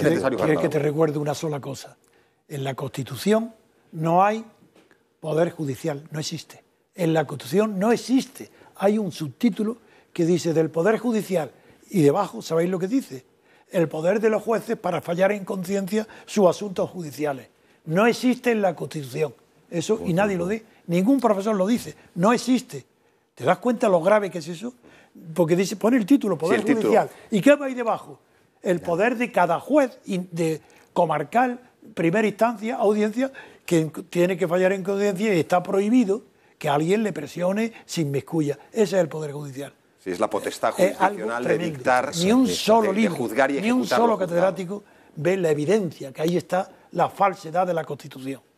Quiero que te recuerde una sola cosa? En la Constitución no hay poder judicial, no existe. En la Constitución no existe. Hay un subtítulo que dice del poder judicial y debajo, ¿sabéis lo que dice? El poder de los jueces para fallar en conciencia sus asuntos judiciales. No existe en la Constitución. Eso, y nadie lo dice, ningún profesor lo dice, no existe. ¿Te das cuenta lo grave que es eso? Porque dice, pone el título, Poder Judicial. ¿Y qué va ahí debajo? el poder de cada juez de comarcal, primera instancia, audiencia, que tiene que fallar en audiencia y está prohibido que alguien le presione sin mezcuya. Ese es el poder judicial. Si es la potestad judicial de dictar, ni un solo libro, ni un solo catedrático ve la evidencia, que ahí está la falsedad de la Constitución.